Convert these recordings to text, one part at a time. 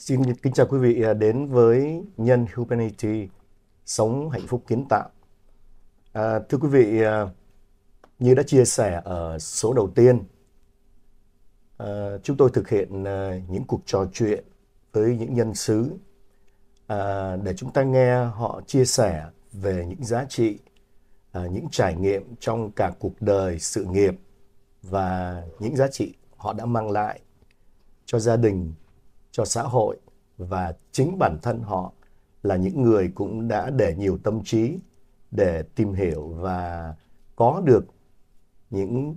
Xin kính chào quý vị à, đến với Nhân Humanity, sống hạnh phúc kiến tạo. À, thưa quý vị, à, như đã chia sẻ ở số đầu tiên, à, chúng tôi thực hiện à, những cuộc trò chuyện với những nhân sứ à, để chúng ta nghe họ chia sẻ về những giá trị, à, những trải nghiệm trong cả cuộc đời, sự nghiệp và những giá trị họ đã mang lại cho gia đình cho xã hội và chính bản thân họ là những người cũng đã để nhiều tâm trí để tìm hiểu và có được những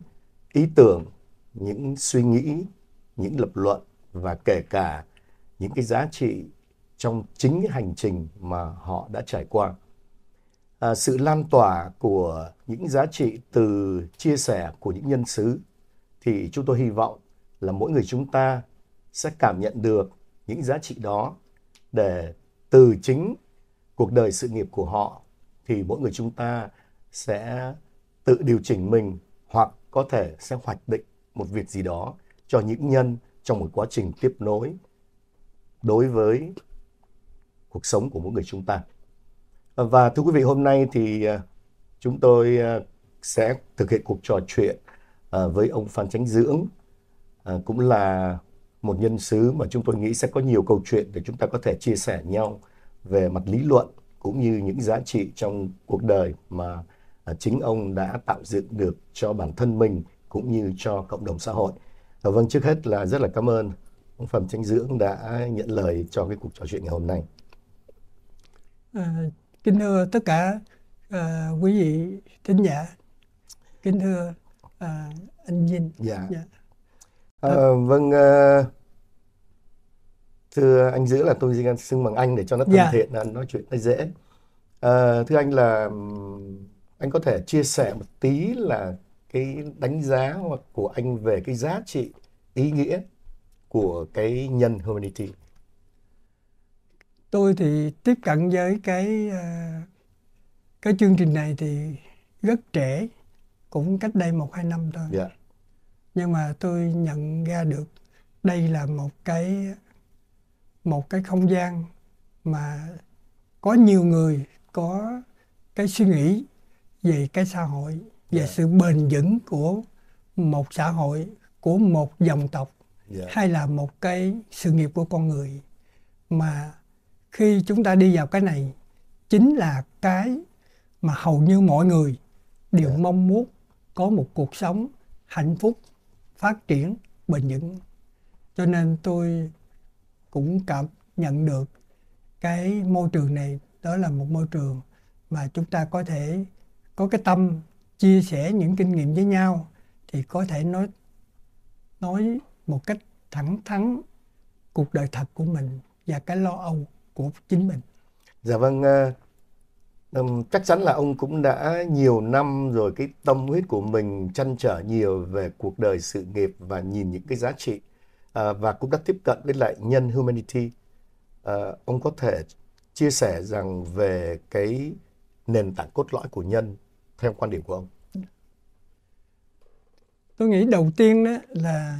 ý tưởng, những suy nghĩ, những lập luận và kể cả những cái giá trị trong chính cái hành trình mà họ đã trải qua. À, sự lan tỏa của những giá trị từ chia sẻ của những nhân sứ thì chúng tôi hy vọng là mỗi người chúng ta sẽ cảm nhận được những giá trị đó để từ chính cuộc đời sự nghiệp của họ thì mỗi người chúng ta sẽ tự điều chỉnh mình hoặc có thể sẽ hoạch định một việc gì đó cho những nhân trong một quá trình tiếp nối đối với cuộc sống của mỗi người chúng ta. Và thưa quý vị, hôm nay thì à, chúng tôi à, sẽ thực hiện cuộc trò chuyện à, với ông Phan Tránh Dưỡng, cũng là một nhân sứ mà chúng tôi nghĩ sẽ có nhiều câu chuyện để chúng ta có thể chia sẻ nhau về mặt lý luận cũng như những giá trị trong cuộc đời mà à, chính ông đã tạo dựng được cho bản thân mình cũng như cho cộng đồng xã hội. Và ờ, vâng, trước hết là rất là cảm ơn ông Phạm Tranh Dưỡng đã nhận lời cho cái cuộc trò chuyện ngày hôm nay. À, kính thưa tất cả à, quý vị thính giả, kính thưa à, anh Vinh. Dạ. dạ. Ờ, ờ, vâng, ờ, thưa anh giữ là tôi xin xưng bằng anh để cho nó thân dạ. thiện, là nói chuyện nó dễ. Ờ, thưa anh là anh có thể chia sẻ một tí là cái đánh giá hoặc của anh về cái giá trị, ý nghĩa của cái nhân humanity. Tôi thì tiếp cận với cái ờ, cái chương trình này thì rất trẻ, cũng cách đây một hai năm thôi. Dạ, nhưng mà tôi nhận ra được đây là một cái một cái không gian mà có nhiều người có cái suy nghĩ về cái xã hội về yeah. Dạ. sự bền vững của một xã hội của một dòng tộc yeah. Dạ. hay là một cái sự nghiệp của con người mà khi chúng ta đi vào cái này chính là cái mà hầu như mọi người đều yeah. Dạ. mong muốn có một cuộc sống hạnh phúc phát triển bền vững cho nên tôi cũng cảm nhận được cái môi trường này đó là một môi trường mà chúng ta có thể có cái tâm chia sẻ những kinh nghiệm với nhau thì có thể nói nói một cách thẳng thắn cuộc đời thật của mình và cái lo âu của chính mình. Dạ vâng, ờ, Um, chắc chắn là ông cũng đã nhiều năm rồi cái tâm huyết của mình chăn trở nhiều về cuộc đời sự nghiệp và nhìn những cái giá trị uh, và cũng đã tiếp cận với lại nhân humanity. Uh, ông có thể chia sẻ rằng về cái nền tảng cốt lõi của nhân theo quan điểm của ông. Tôi nghĩ đầu tiên đó là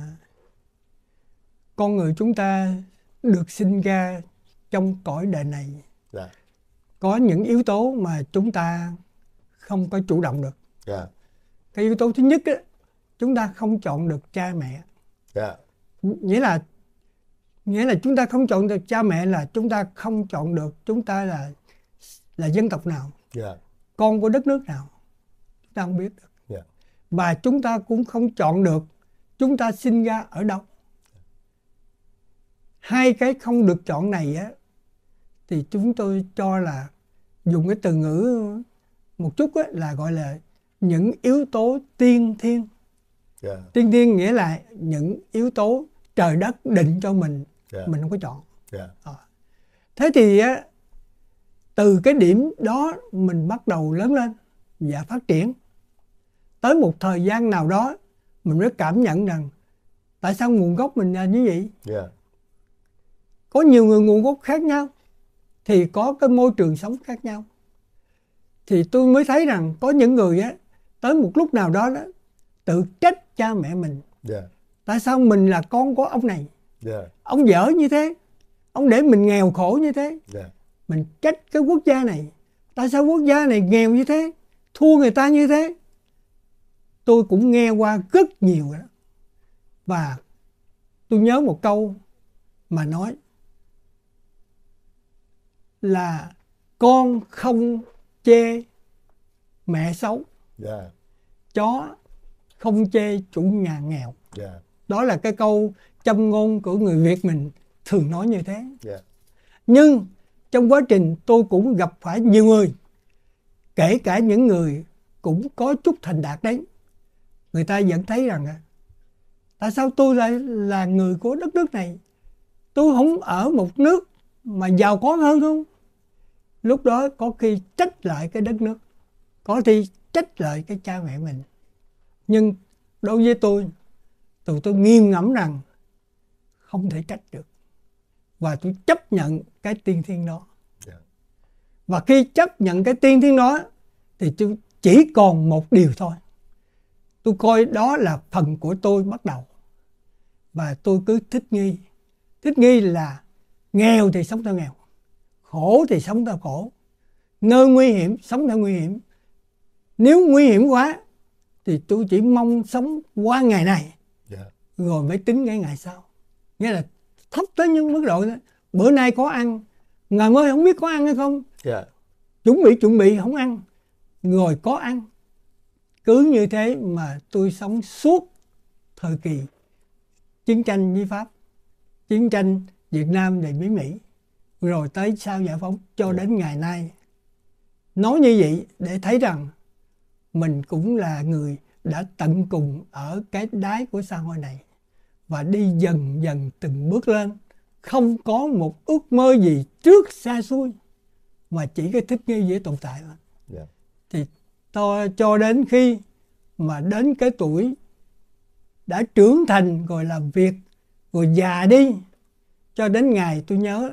con người chúng ta được sinh ra trong cõi đời này. Dạ có những yếu tố mà chúng ta không có chủ động được yeah. Dạ. cái yếu tố thứ nhất á, chúng ta không chọn được cha mẹ yeah. Dạ. nghĩa là nghĩa là chúng ta không chọn được cha mẹ là chúng ta không chọn được chúng ta là là dân tộc nào yeah. Dạ. con của đất nước nào chúng ta không biết được yeah. và chúng ta cũng không chọn được chúng ta sinh ra ở đâu hai cái không được chọn này á thì chúng tôi cho là dùng cái từ ngữ một chút ấy, là gọi là những yếu tố tiên thiên yeah. Dạ. tiên thiên nghĩa là những yếu tố trời đất định cho mình yeah. Dạ. mình không có chọn yeah. Dạ. à. Ờ. thế thì từ cái điểm đó mình bắt đầu lớn lên và phát triển tới một thời gian nào đó mình mới cảm nhận rằng tại sao nguồn gốc mình là như vậy yeah. có nhiều người nguồn gốc khác nhau thì có cái môi trường sống khác nhau thì tôi mới thấy rằng có những người á tới một lúc nào đó đó tự trách cha mẹ mình yeah. Dạ. tại sao mình là con của ông này yeah. Dạ. ông dở như thế ông để mình nghèo khổ như thế yeah. Dạ. mình trách cái quốc gia này tại sao quốc gia này nghèo như thế thua người ta như thế tôi cũng nghe qua rất nhiều đó và tôi nhớ một câu mà nói là con không chê mẹ xấu yeah. Dạ. chó không chê chủ nhà nghèo yeah. Dạ. đó là cái câu châm ngôn của người việt mình thường nói như thế yeah. Dạ. nhưng trong quá trình tôi cũng gặp phải nhiều người kể cả những người cũng có chút thành đạt đấy người ta vẫn thấy rằng à, tại sao tôi lại là người của đất nước này tôi không ở một nước mà giàu có hơn không lúc đó có khi trách lại cái đất nước có khi trách lại cái cha mẹ mình nhưng đối với tôi tụi tôi nghiêm ngẫm rằng không thể trách được và tôi chấp nhận cái tiên thiên đó dạ. và khi chấp nhận cái tiên thiên đó thì tôi chỉ còn một điều thôi tôi coi đó là phần của tôi bắt đầu và tôi cứ thích nghi thích nghi là nghèo thì sống theo nghèo khổ thì sống theo khổ nơi nguy hiểm sống theo nguy hiểm nếu nguy hiểm quá thì tôi chỉ mong sống qua ngày này yeah. Dạ. rồi mới tính cái ngày sau nghĩa là thấp tới những mức độ đó bữa nay có ăn ngày mới không biết có ăn hay không yeah. Dạ. chuẩn bị chuẩn bị không ăn rồi có ăn cứ như thế mà tôi sống suốt thời kỳ chiến tranh với pháp chiến tranh việt nam về với mỹ rồi tới sau giải phóng cho dạ. đến ngày nay nói như vậy để thấy rằng mình cũng là người đã tận cùng ở cái đáy của xã hội này và đi dần dần từng bước lên không có một ước mơ gì trước xa xôi mà chỉ cái thích nghi dễ tồn tại thôi yeah. Dạ. thì to cho đến khi mà đến cái tuổi đã trưởng thành rồi làm việc rồi già đi cho đến ngày tôi nhớ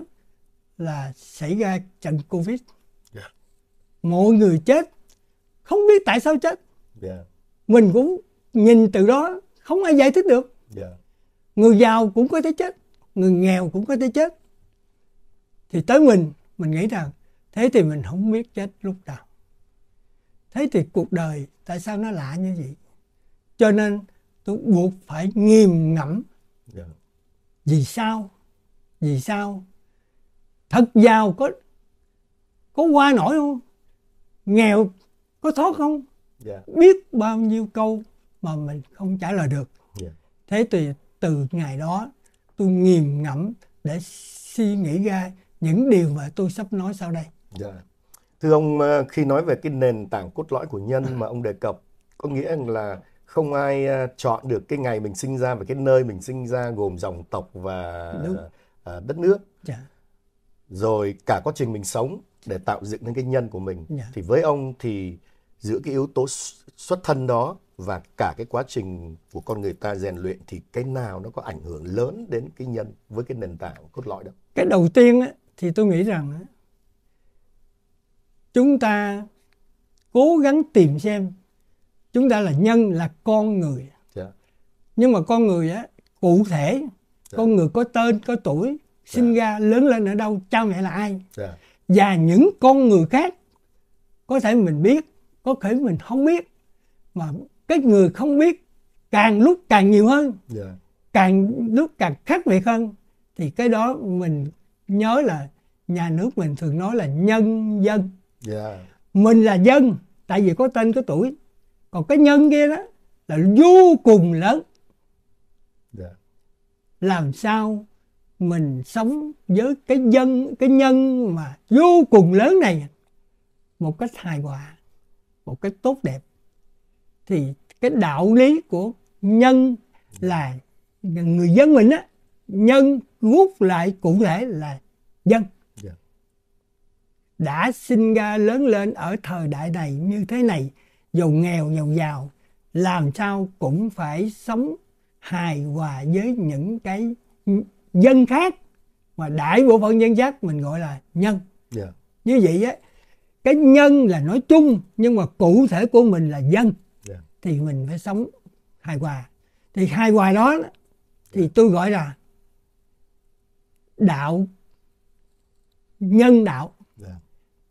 là xảy ra trận covid yeah. Dạ. mọi người chết không biết tại sao chết yeah. Dạ. mình cũng nhìn từ đó không ai giải thích được yeah. Dạ. người giàu cũng có thể chết người nghèo cũng có thể chết thì tới mình mình nghĩ rằng thế thì mình không biết chết lúc nào thế thì cuộc đời tại sao nó lạ như vậy cho nên tôi buộc phải nghiêm ngẫm yeah. vì sao vì sao thật giàu có có qua nổi không nghèo có thoát không yeah. Dạ. biết bao nhiêu câu mà mình không trả lời được yeah. Dạ. thế thì từ ngày đó tôi nghiền ngẫm để suy nghĩ ra những điều mà tôi sắp nói sau đây yeah. Dạ. thưa ông ờ, khi nói về cái nền tảng cốt lõi của nhân mà ông đề cập có nghĩa là không ai ờ, chọn được cái ngày mình sinh ra và cái nơi mình sinh ra gồm dòng tộc và Đúng. Ờ, đất nước yeah rồi cả quá trình mình sống để tạo dựng nên cái nhân của mình yeah. Dạ. thì với ông thì giữa cái yếu tố xuất thân đó và cả cái quá trình của con người ta rèn luyện thì cái nào nó có ảnh hưởng lớn đến cái nhân với cái nền tảng cốt lõi đó cái đầu tiên thì tôi nghĩ rằng chúng ta cố gắng tìm xem chúng ta là nhân là con người yeah. Dạ. nhưng mà con người á cụ thể yeah. Dạ. con người có tên có tuổi sinh ra lớn lên ở đâu cha mẹ là ai dạ. và những con người khác có thể mình biết có thể mình không biết mà cái người không biết càng lúc càng nhiều hơn dạ. càng lúc càng khác biệt hơn thì cái đó mình nhớ là nhà nước mình thường nói là nhân dân dạ. mình là dân tại vì có tên có tuổi còn cái nhân kia đó là vô cùng lớn làm sao mình sống với cái dân cái nhân mà vô cùng lớn này một cách hài hòa một cách tốt đẹp thì cái đạo lý của nhân là người dân mình á nhân rút lại cụ thể là dân dạ. đã sinh ra lớn lên ở thời đại này như thế này giàu nghèo giàu giàu làm sao cũng phải sống hài hòa với những cái dân khác mà đại bộ phận dân khác mình gọi là nhân yeah. Dạ. như vậy á cái nhân là nói chung nhưng mà cụ thể của mình là dân yeah. Dạ. thì mình phải sống hài hòa thì hài hòa đó thì dạ. tôi gọi là đạo nhân đạo yeah.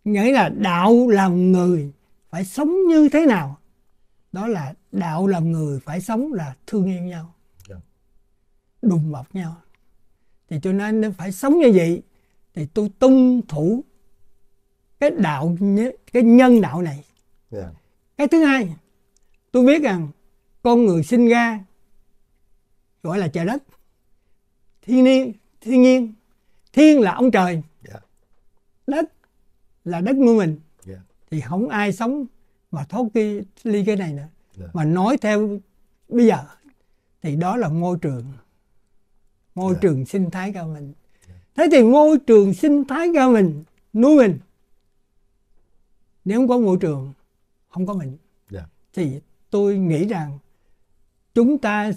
nghĩa là đạo làm người phải sống như thế nào đó là đạo làm người phải sống là thương yêu nhau yeah. đùm bọc nhau thì cho nên nó phải sống như vậy thì tôi tuân thủ cái đạo cái nhân đạo này yeah. Dạ. cái thứ hai tôi biết rằng con người sinh ra gọi là trời đất thiên nhiên thiên nhiên thiên là ông trời yeah. Dạ. đất là đất của mình yeah. Dạ. thì không ai sống mà thoát cái ly cái này nữa yeah. mà nói theo bây giờ thì đó là môi trường môi yeah. Dạ. trường sinh thái cho mình thế thì môi trường sinh thái cho mình nuôi mình nếu không có môi trường không có mình yeah. Dạ. thì tôi nghĩ rằng chúng ta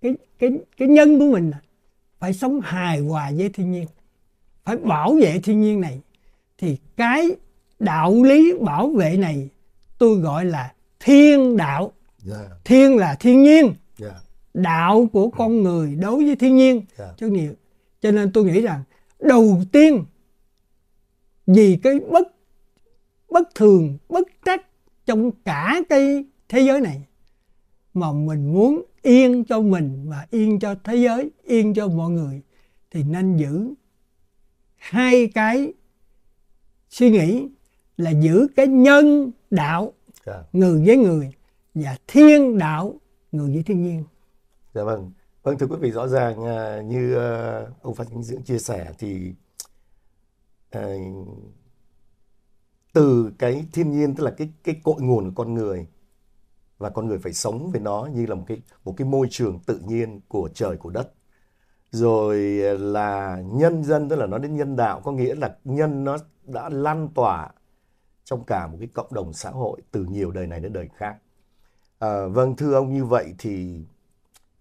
cái cái cái nhân của mình phải sống hài hòa với thiên nhiên phải bảo vệ thiên nhiên này thì cái đạo lý bảo vệ này tôi gọi là thiên đạo yeah. Dạ. thiên là thiên nhiên yeah đạo của con người đối với thiên nhiên yeah. Dạ. chứ nhiều cho nên tôi nghĩ rằng đầu tiên vì cái bất bất thường bất trách trong cả cái thế giới này mà mình muốn yên cho mình và yên cho thế giới yên cho mọi người thì nên giữ hai cái suy nghĩ là giữ cái nhân đạo yeah. Dạ. người với người và thiên đạo người với thiên nhiên dạ vâng vâng thưa quý vị rõ ràng à, như ờ, ông phan Khánh dưỡng chia sẻ thì ờ, từ cái thiên nhiên tức là cái cái cội nguồn của con người và con người phải sống với nó như là một cái một cái môi trường tự nhiên của trời của đất rồi là nhân dân tức là nó đến nhân đạo có nghĩa là nhân nó đã lan tỏa trong cả một cái cộng đồng xã hội từ nhiều đời này đến đời khác à, vâng thưa ông như vậy thì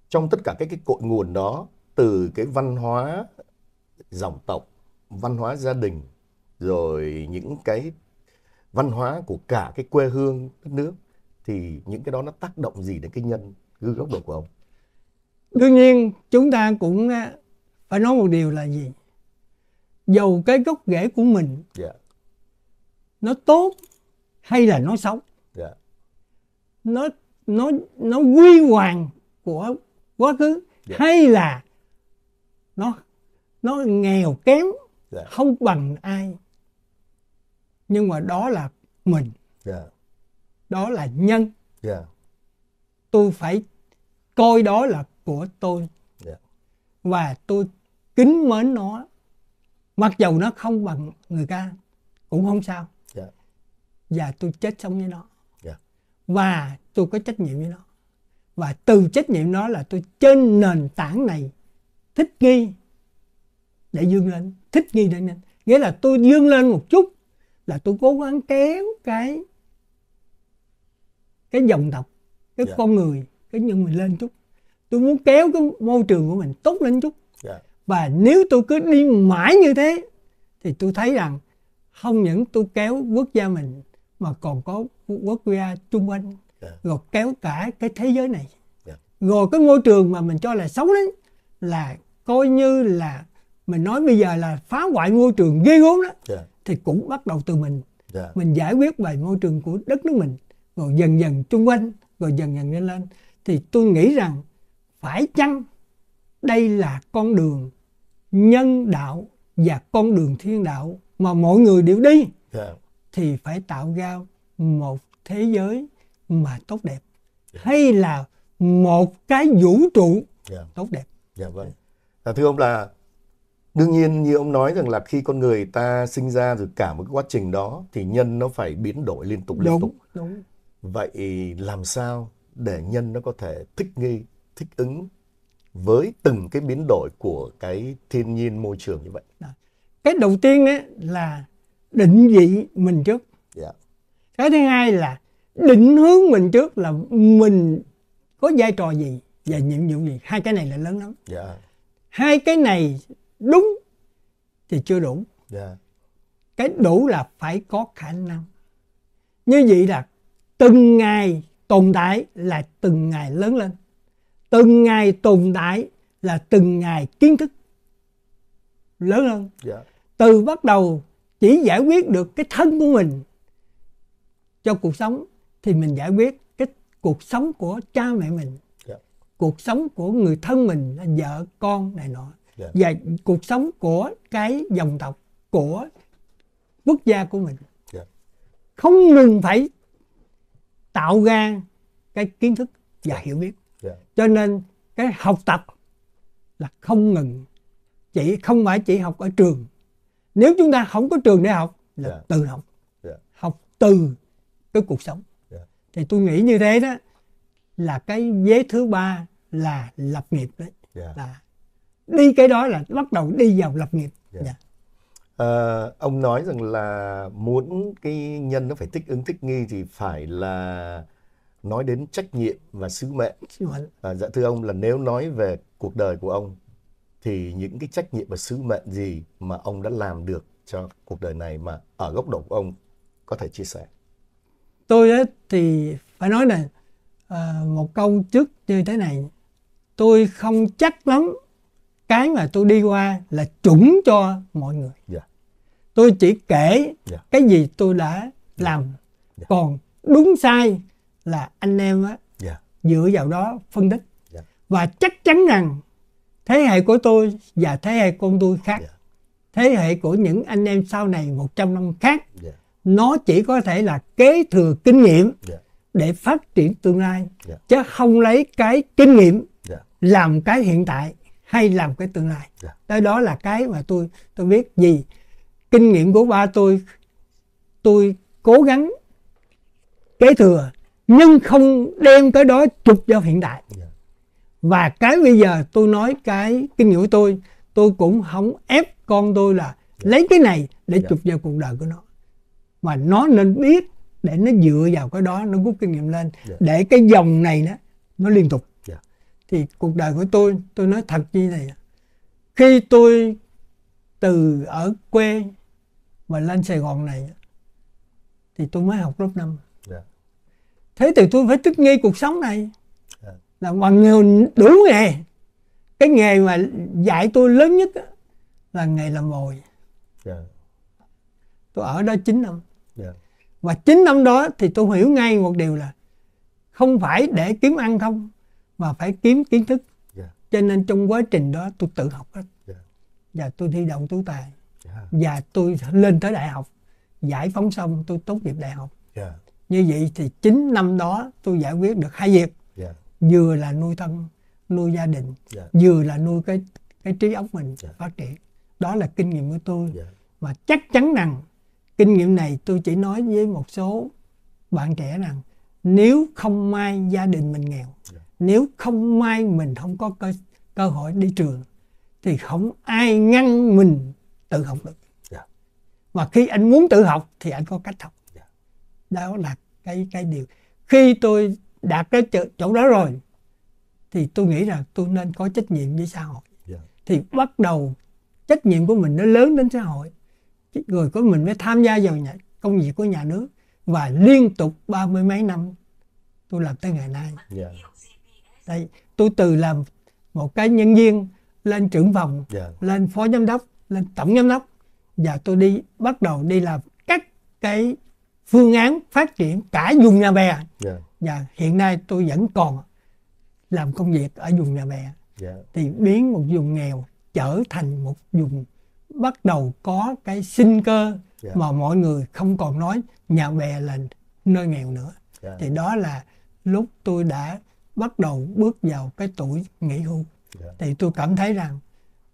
trong tất cả các cái cội nguồn đó từ cái văn hóa dòng tộc văn hóa gia đình rồi những cái văn hóa của cả cái quê hương đất nước thì những cái đó nó tác động gì đến cái nhân gư gốc độ của ông đương nhiên chúng ta cũng à, phải nói một điều là gì dầu cái gốc rễ của mình yeah. Dạ. nó tốt hay là nó xấu yeah. Dạ. nó nó nó quy hoàng của quá khứ yeah. Dạ. hay là nó nó nghèo kém yeah. Dạ. không bằng ai nhưng mà đó là mình yeah. Dạ. đó là nhân yeah. tôi phải coi đó là của tôi yeah. và tôi kính mến nó mặc dầu nó không bằng người ta cũng không sao yeah. và tôi chết sống với nó yeah. và tôi có trách nhiệm với nó và từ trách nhiệm đó là tôi trên nền tảng này thích nghi để dương lên thích nghi để lên nghĩa là tôi dương lên một chút là tôi cố gắng kéo cái cái dòng tộc cái yeah. Dạ. con người cái nhân mình lên chút tôi muốn kéo cái môi trường của mình tốt lên chút yeah. Dạ. và nếu tôi cứ đi mãi như thế thì tôi thấy rằng không những tôi kéo quốc gia mình mà còn có quốc gia chung quanh yeah. Dạ. rồi kéo cả cái thế giới này yeah. Dạ. rồi cái môi trường mà mình cho là xấu đấy là coi như là mình nói bây giờ là phá hoại môi trường ghê gớm đó yeah. Dạ. thì cũng bắt đầu từ mình yeah. mình giải quyết về môi trường của đất nước mình rồi dần dần chung quanh rồi dần dần lên lên thì tôi nghĩ rằng phải chăng đây là con đường nhân đạo và con đường thiên đạo mà mọi người đều đi yeah. thì phải tạo ra một thế giới mà tốt đẹp yeah. hay là một cái vũ trụ yeah. Dạ. tốt đẹp dạ vâng à, thưa ông là đương nhiên như ông nói rằng là khi con người ta sinh ra rồi cả một cái quá trình đó thì nhân nó phải biến đổi liên tục liên đúng, tục đúng. vậy làm sao để nhân nó có thể thích nghi thích ứng với từng cái biến đổi của cái thiên nhiên môi trường như vậy cái đầu tiên ấy là định vị mình trước yeah. Dạ. cái thứ hai là định hướng mình trước là mình có vai trò gì và nhiệm vụ gì hai cái này là lớn lắm yeah. Dạ. hai cái này đúng thì chưa đủ yeah. Dạ. cái đủ là phải có khả năng như vậy là từng ngày tồn tại là từng ngày lớn lên từng ngày tồn tại là từng ngày kiến thức lớn hơn yeah. Dạ. từ bắt đầu chỉ giải quyết được cái thân của mình cho cuộc sống thì mình giải quyết cái cuộc sống của cha mẹ mình yeah. Dạ. cuộc sống của người thân mình là vợ con này nọ yeah. Dạ. và cuộc sống của cái dòng tộc của quốc gia của mình yeah. Dạ. không ngừng phải tạo ra cái kiến thức và hiểu biết yeah. cho nên cái học tập là không ngừng chỉ không phải chỉ học ở trường nếu chúng ta không có trường để học là yeah. tự học yeah. học từ cái cuộc sống thì tôi nghĩ như thế đó là cái vế thứ ba là lập nghiệp đấy yeah. Dạ. là đi cái đó là bắt đầu đi vào lập nghiệp yeah. Yeah. À, ông nói rằng là muốn cái nhân nó phải thích ứng thích nghi thì phải là nói đến trách nhiệm và sứ mệnh à, dạ thưa ông là nếu nói về cuộc đời của ông thì những cái trách nhiệm và sứ mệnh gì mà ông đã làm được cho cuộc đời này mà ở góc độ của ông có thể chia sẻ tôi ấy thì phải nói là à, một câu trước như thế này tôi không chắc lắm cái mà tôi đi qua là chuẩn cho mọi người yeah. Dạ. tôi chỉ kể yeah. Dạ. cái gì tôi đã dạ. làm yeah. còn đúng sai là anh em á yeah. dựa vào đó phân tích yeah. và chắc chắn rằng thế hệ của tôi và thế hệ con tôi khác yeah. thế hệ của những anh em sau này 100 năm khác yeah nó chỉ có thể là kế thừa kinh nghiệm yeah. Dạ. để phát triển tương lai yeah. Dạ. chứ không lấy cái kinh nghiệm yeah. Dạ. làm cái hiện tại hay làm cái tương lai yeah. đó là cái mà tôi tôi biết gì kinh nghiệm của ba tôi tôi cố gắng kế thừa nhưng không đem cái đó trục vào hiện tại và cái bây giờ tôi nói cái kinh nghiệm của tôi tôi cũng không ép con tôi là lấy cái này để yeah. chụp vào cuộc đời của nó mà nó nên biết để nó dựa vào cái đó nó rút kinh nghiệm lên yeah. Dạ. để cái dòng này nó nó liên tục yeah. Dạ. thì cuộc đời của tôi tôi nói thật như này khi tôi từ ở quê mà lên Sài Gòn này thì tôi mới học lớp năm yeah. Dạ. thế thì tôi phải thích nghi cuộc sống này là bằng nhiều đủ nghề cái nghề mà dạy tôi lớn nhất là nghề làm mồi yeah. tôi ở đó 9 năm và chính năm đó thì tôi hiểu ngay một điều là không phải để kiếm ăn không mà phải kiếm kiến thức yeah. Dạ. cho nên trong quá trình đó tôi tự học hết dạ. và tôi thi đậu tú tài dạ. và tôi lên tới đại học giải phóng xong tôi tốt nghiệp đại học yeah. như vậy thì chính năm đó tôi giải quyết được hai việc yeah. vừa là nuôi thân nuôi gia đình yeah. vừa là nuôi cái cái trí óc mình yeah. phát triển đó là kinh nghiệm của tôi yeah. mà chắc chắn rằng kinh nghiệm này tôi chỉ nói với một số bạn trẻ rằng nếu không may gia đình mình nghèo dạ. nếu không may mình không có cơ, cơ hội đi trường thì không ai ngăn mình tự học được mà dạ. khi anh muốn tự học thì anh có cách học dạ. đó là cái cái điều khi tôi đạt cái chỗ đó rồi thì tôi nghĩ rằng tôi nên có trách nhiệm với xã hội thì bắt đầu trách nhiệm của mình nó lớn đến xã hội người của mình mới tham gia vào nhà, công việc của nhà nước và liên tục ba mươi mấy năm tôi làm tới ngày nay yeah. Dạ. Đây, tôi từ làm một cái nhân viên lên trưởng phòng yeah. Dạ. lên phó giám đốc lên tổng giám đốc và tôi đi bắt đầu đi làm các cái phương án phát triển cả vùng nhà bè yeah. Dạ. và hiện nay tôi vẫn còn làm công việc ở vùng nhà bè yeah. thì biến một vùng nghèo trở thành một vùng bắt đầu có cái sinh cơ yeah. Dạ. mà mọi người không còn nói nhà bè là nơi nghèo nữa yeah. Dạ. thì đó là lúc tôi đã bắt đầu bước vào cái tuổi nghỉ hưu yeah. Dạ. thì tôi cảm thấy rằng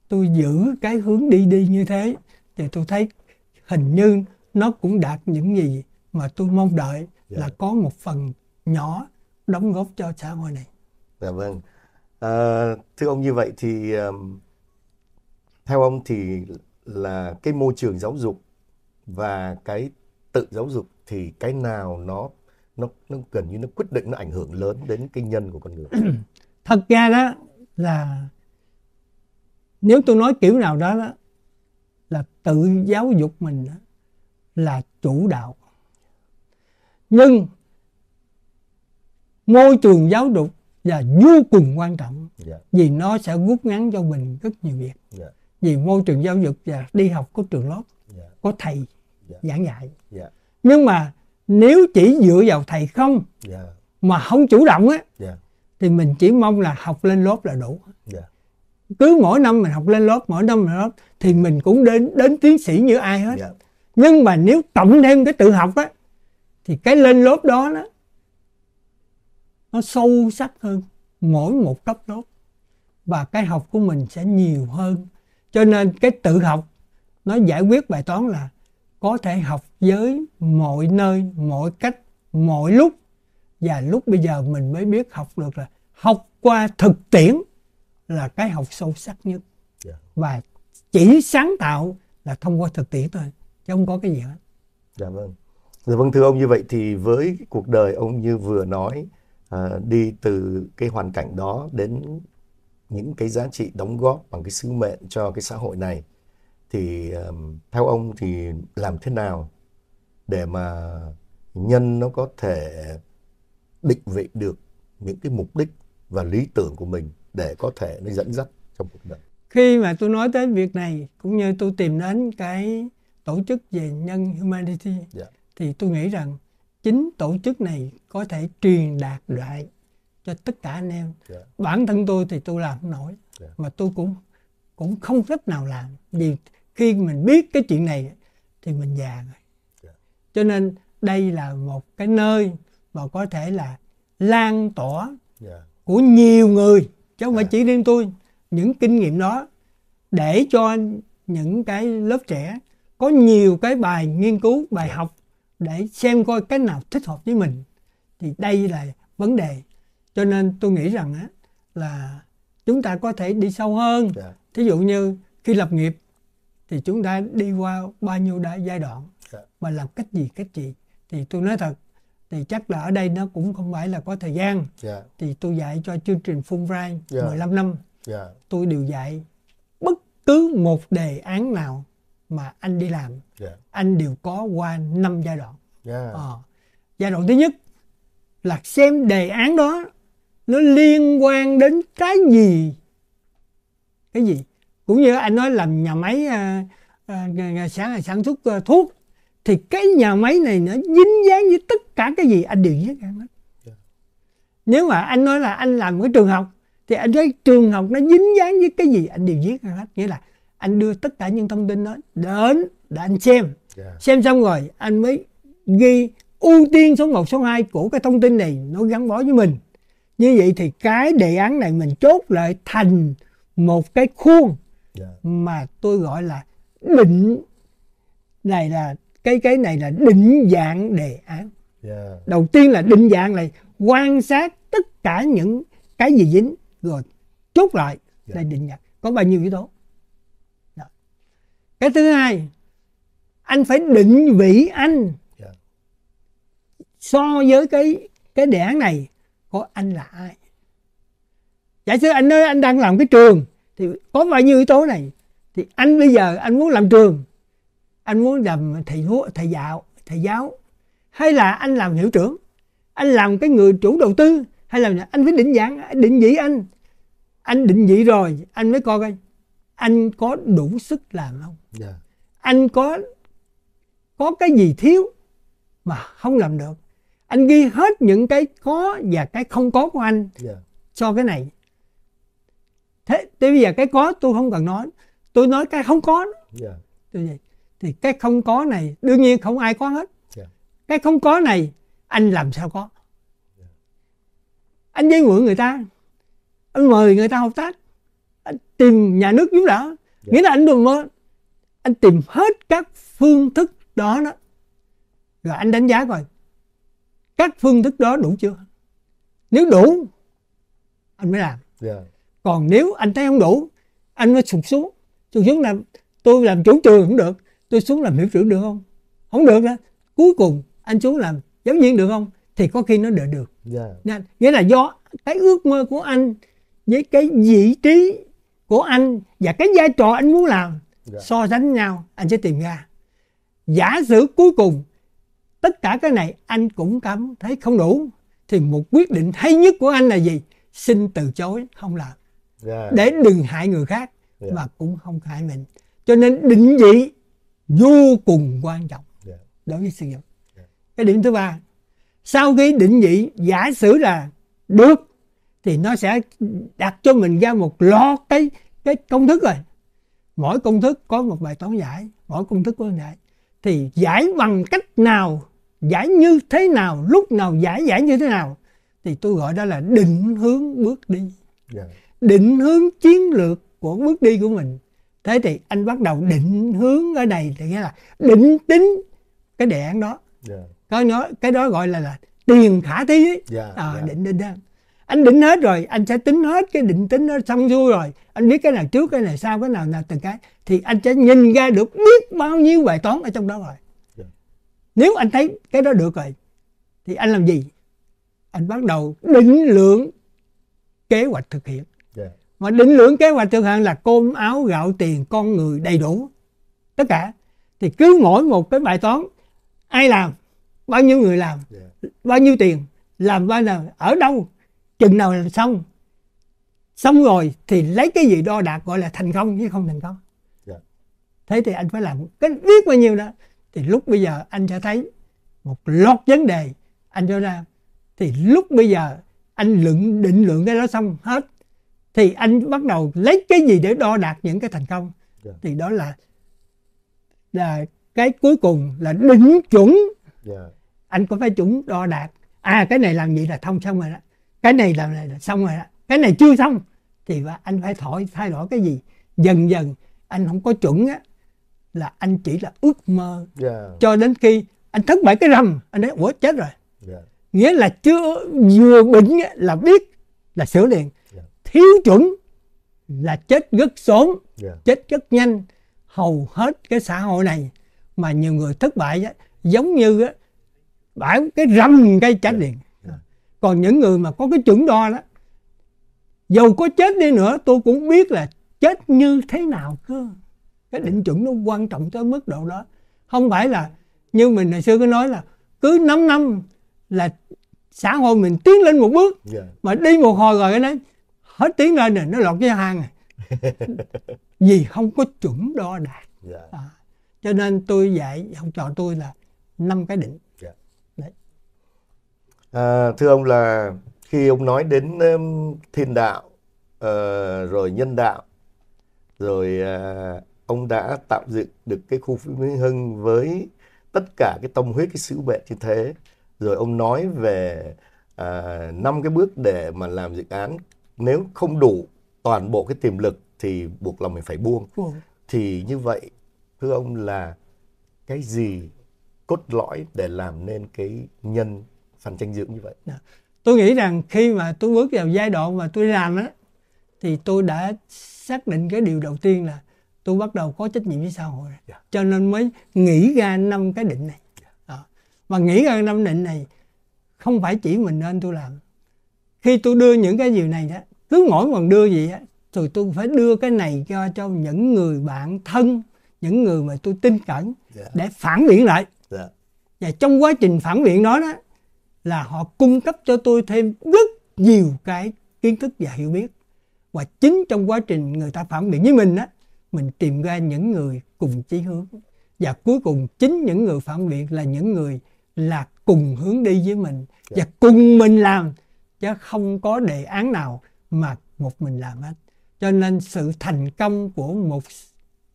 tôi giữ cái hướng đi đi như thế thì tôi thấy hình như nó cũng đạt những gì mà tôi mong đợi yeah. là có một phần nhỏ đóng góp cho xã hội này. Dạ vâng. À, thưa ông như vậy thì um, theo ông thì là cái môi trường giáo dục và cái tự giáo dục thì cái nào nó nó nó gần như nó quyết định nó ảnh hưởng lớn đến cái nhân của con người thật ra đó là nếu tôi nói kiểu nào đó, đó là tự giáo dục mình đó, là chủ đạo nhưng môi trường giáo dục là vô cùng quan trọng yeah. Dạ. vì nó sẽ rút ngắn cho mình rất nhiều việc yeah dạ vì môi trường giáo dục và đi học có trường lớp dạ. có thầy dạ. giảng dạy dạ. nhưng mà nếu chỉ dựa vào thầy không mà không chủ động á thì mình chỉ mong là học lên lớp là đủ cứ mỗi năm mình học lên lớp mỗi năm mình lớp thì mình cũng đến đến tiến sĩ như ai hết nhưng mà nếu cộng thêm cái tự học á thì cái lên lớp đó nó nó sâu sắc hơn mỗi một cấp lớp và cái học của mình sẽ nhiều hơn cho nên cái tự học nó giải quyết bài toán là có thể học với mọi nơi mọi cách mọi lúc và lúc bây giờ mình mới biết học được là học qua thực tiễn là cái học sâu sắc nhất dạ. và chỉ sáng tạo là thông qua thực tiễn thôi chứ không có cái gì hết dạ vâng dạ vâng thưa ông như vậy thì với cuộc đời ông như vừa nói à, đi từ cái hoàn cảnh đó đến những cái giá trị đóng góp bằng cái sứ mệnh cho cái xã hội này thì um, theo ông thì làm thế nào để mà nhân nó có thể định vị được những cái mục đích và lý tưởng của mình để có thể nó dẫn dắt trong cuộc đời khi mà tôi nói tới việc này cũng như tôi tìm đến cái tổ chức về nhân humanity yeah. Dạ. thì tôi nghĩ rằng chính tổ chức này có thể truyền đạt lại cho tất cả anh em yeah. Dạ. bản thân tôi thì tôi làm không nổi yeah. Dạ. mà tôi cũng cũng không rất nào làm vì khi mình biết cái chuyện này thì mình già rồi yeah. Dạ. cho nên đây là một cái nơi mà có thể là lan tỏa yeah. của nhiều người chứ không yeah. phải chỉ riêng tôi những kinh nghiệm đó để cho những cái lớp trẻ có nhiều cái bài nghiên cứu bài học để xem coi cái nào thích hợp với mình thì đây là vấn đề cho nên tôi nghĩ rằng á là chúng ta có thể đi sâu hơn yeah. Dạ. thí dụ như khi lập nghiệp thì chúng ta đi qua bao nhiêu đại giai đoạn dạ. mà làm cách gì cách gì thì tôi nói thật thì chắc là ở đây nó cũng không phải là có thời gian dạ. thì tôi dạy cho chương trình Fulbright 15 năm tôi đều dạy bất cứ một đề án nào mà anh đi làm anh đều có qua năm giai đoạn à, giai đoạn thứ nhất là xem đề án đó nó liên quan đến cái gì cái gì cũng như anh nói làm nhà máy à, à, sản xuất à, thuốc thì cái nhà máy này nó dính dáng với tất cả cái gì anh đều viết ra hết nếu mà anh nói là anh làm cái trường học thì anh thấy trường học nó dính dáng với cái gì anh đều viết ra hết nghĩa là anh đưa tất cả những thông tin đó đến để anh xem yeah. Dạ. xem xong rồi anh mới ghi ưu tiên số 1, số 2 của cái thông tin này nó gắn bó với mình như vậy thì cái đề án này mình chốt lại thành một cái khuôn yeah. Dạ. mà tôi gọi là định này là cái cái này là định dạng đề án yeah. Dạ. đầu tiên là định dạng này quan sát tất cả những cái gì dính rồi chốt lại yeah. Dạ. đây định dạng có bao nhiêu yếu tố Đó. cái thứ hai anh phải định vị anh yeah. so với cái cái đề án này có anh là ai giả sử anh nói anh đang làm cái trường thì có bao nhiêu yếu tố này thì anh bây giờ anh muốn làm trường anh muốn làm thầy thuốc thầy giáo thầy giáo hay là anh làm hiệu trưởng anh làm cái người chủ đầu tư hay là anh phải định dạng định vị anh anh định vị rồi anh mới coi coi anh có đủ sức làm không yeah. Dạ. anh có có cái gì thiếu mà không làm được anh ghi hết những cái có và cái không có của anh yeah. Dạ. cho cái này thế thế bây giờ cái có tôi không cần nói tôi nói cái không có dạ. yeah. thì cái không có này đương nhiên không ai có hết yeah. Dạ. cái không có này anh làm sao có yeah. anh dây mượn người ta anh mời người ta hợp tác anh tìm nhà nước giúp đỡ yeah. nghĩa là anh đừng mơ anh tìm hết các phương thức đó đó rồi anh đánh giá coi các phương thức đó đủ chưa nếu đủ anh mới làm yeah. Dạ. còn nếu anh thấy không đủ anh mới sụp xuống sụp xuống là tôi làm chủ trường cũng được tôi xuống làm hiệu trưởng được không không được đó cuối cùng anh xuống làm giáo viên được không thì có khi nó đợi được yeah. Dạ. nên nghĩa là do cái ước mơ của anh với cái vị trí của anh và cái vai trò anh muốn làm yeah. Dạ. so sánh nhau anh sẽ tìm ra giả sử cuối cùng tất cả cái này anh cũng cảm thấy không đủ thì một quyết định hay nhất của anh là gì xin từ chối không làm yeah. để đừng hại người khác yeah. Dạ. mà cũng không hại mình cho nên định vị vô cùng quan trọng yeah. Dạ. đối với sự nghiệp yeah. Dạ. cái điểm thứ ba sau khi định vị giả sử là được thì nó sẽ đặt cho mình ra một loạt cái cái công thức rồi mỗi công thức có một bài toán giải mỗi công thức có một giải thì giải bằng cách nào giải như thế nào lúc nào giải giải như thế nào thì tôi gọi đó là định hướng bước đi yeah. Dạ. định hướng chiến lược của bước đi của mình thế thì anh bắt đầu định hướng ở đây thì nghĩa là định tính cái đề án đó yeah. Dạ. cái đó cái đó gọi là là tiền khả thi ấy. Yeah, dạ, à, yeah. định định đó anh định hết rồi anh sẽ tính hết cái định tính nó xong xuôi rồi anh biết cái nào trước cái này sau cái nào nào từng cái thì anh sẽ nhìn ra được biết bao nhiêu bài toán ở trong đó rồi nếu anh thấy cái đó được rồi thì anh làm gì anh bắt đầu định lượng kế hoạch thực hiện yeah. Dạ. mà định lượng kế hoạch thực hiện là cơm áo gạo tiền con người đầy đủ tất cả thì cứ mỗi một cái bài toán ai làm bao nhiêu người làm yeah. Dạ. bao nhiêu tiền làm bao nào ở đâu chừng nào là xong xong rồi thì lấy cái gì đo đạt gọi là thành công chứ không thành công yeah. Dạ. thế thì anh phải làm cái biết bao nhiêu đó thì lúc bây giờ anh sẽ thấy một lót vấn đề anh cho ra thì lúc bây giờ anh lượng định lượng cái đó xong hết thì anh bắt đầu lấy cái gì để đo đạt những cái thành công yeah. Dạ. thì đó là là cái cuối cùng là định chuẩn yeah. Dạ. anh có phải chuẩn đo đạt à cái này làm gì là thông xong rồi đó cái này làm này là xong rồi đó cái này chưa xong thì anh phải thổi thay đổi cái gì dần dần anh không có chuẩn á là anh chỉ là ước mơ yeah. Dạ. cho đến khi anh thất bại cái rầm anh nói ủa chết rồi yeah. Dạ. nghĩa là chưa vừa bệnh là biết là sửa liền yeah. Dạ. thiếu chuẩn là chết rất sớm yeah. chết rất nhanh hầu hết cái xã hội này mà nhiều người thất bại ấy, giống như bãi cái rầm cái chết yeah. liền yeah. còn những người mà có cái chuẩn đo đó dù có chết đi nữa tôi cũng biết là chết như thế nào cơ cái định chuẩn nó quan trọng tới mức độ đó không phải là như mình hồi xưa cứ nói là cứ 5 năm là xã hội mình tiến lên một bước yeah. Dạ. mà đi một hồi rồi cái đấy hết tiến lên rồi nó lọt cái hang này. vì không có chuẩn đo đạt yeah. Dạ. à, cho nên tôi dạy học trò tôi là năm cái định yeah. Dạ. đấy. À, thưa ông là khi ông nói đến um, thiên đạo uh, rồi nhân đạo rồi uh, ông đã tạo dựng được cái khu phim Vĩnh Hưng với tất cả cái tâm huyết cái sứ mệnh như thế rồi ông nói về à, năm à, cái bước để mà làm dự án nếu không đủ toàn bộ cái tiềm lực thì buộc lòng mình phải buông ừ. thì như vậy thưa ông là cái gì cốt lõi để làm nên cái nhân phần tranh dưỡng như vậy dạ. tôi nghĩ rằng khi mà tôi bước vào giai đoạn mà tôi làm á thì tôi đã xác định cái điều đầu tiên là tôi bắt đầu có trách nhiệm với xã hội yeah. Dạ. cho nên mới nghĩ ra năm cái định này dạ. đó. và nghĩ ra năm định này không phải chỉ mình nên tôi làm khi tôi đưa những cái điều này đó cứ mỗi lần đưa gì á rồi tôi phải đưa cái này cho cho những người bạn thân những người mà tôi tin cẩn yeah. Dạ. để phản biện lại yeah. và trong quá trình phản biện đó đó là họ cung cấp cho tôi thêm rất nhiều cái kiến thức và hiểu biết và chính trong quá trình người ta phản biện với mình á mình tìm ra những người cùng chí hướng và cuối cùng chính những người phản biện là những người là cùng hướng đi với mình dạ. và cùng mình làm chứ không có đề án nào mà một mình làm hết cho nên sự thành công của một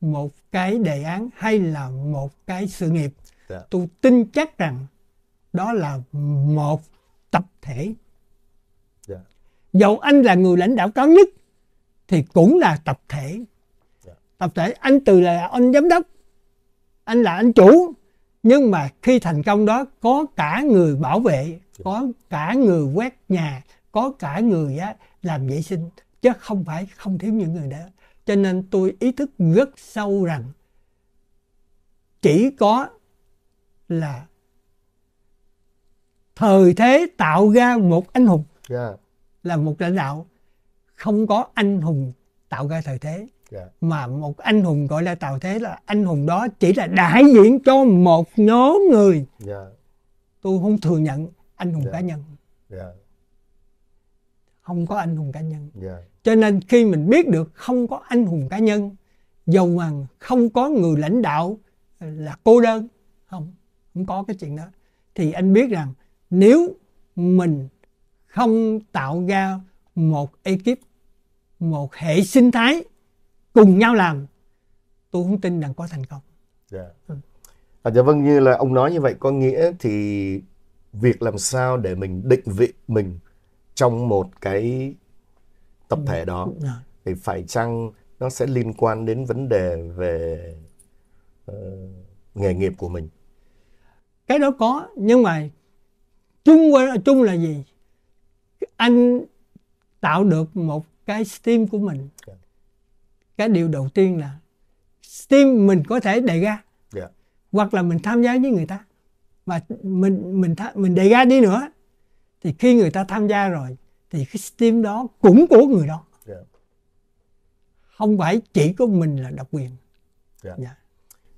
một cái đề án hay là một cái sự nghiệp yeah. Dạ. tôi tin chắc rằng đó là một tập thể yeah. Dạ. dầu anh là người lãnh đạo cao nhất thì cũng là tập thể tập thể anh từ là anh giám đốc anh là anh chủ nhưng mà khi thành công đó có cả người bảo vệ có cả người quét nhà có cả người làm vệ sinh chứ không phải không thiếu những người đó cho nên tôi ý thức rất sâu rằng chỉ có là thời thế tạo ra một anh hùng yeah. Dạ. là một lãnh đạo không có anh hùng tạo ra thời thế yeah. Dạ. mà một anh hùng gọi là tào thế là anh hùng đó chỉ là đại diện cho một nhóm người yeah. Dạ. tôi không thừa nhận anh hùng yeah. Dạ. cá nhân yeah. không có anh hùng cá nhân yeah. cho nên khi mình biết được không có anh hùng cá nhân dầu rằng không có người lãnh đạo là cô đơn không không có cái chuyện đó thì anh biết rằng nếu mình không tạo ra một ekip một hệ sinh thái cùng nhau làm tôi không tin rằng có thành công yeah. Dạ. ừ. à, dạ vâng như là ông nói như vậy có nghĩa thì việc làm sao để mình định vị mình trong một cái tập thể đó ừ. Dạ. thì phải chăng nó sẽ liên quan đến vấn đề về uh, nghề nghiệp của mình cái đó có nhưng mà chung chung là gì anh tạo được một cái steam của mình dạ cái điều đầu tiên là tim mình có thể đề ra yeah. Dạ. hoặc là mình tham gia với người ta và mình mình mình đề ra đi nữa thì khi người ta tham gia rồi thì cái steam đó cũng của người đó yeah. Dạ. không phải chỉ có mình là độc quyền yeah. Dạ. Yeah.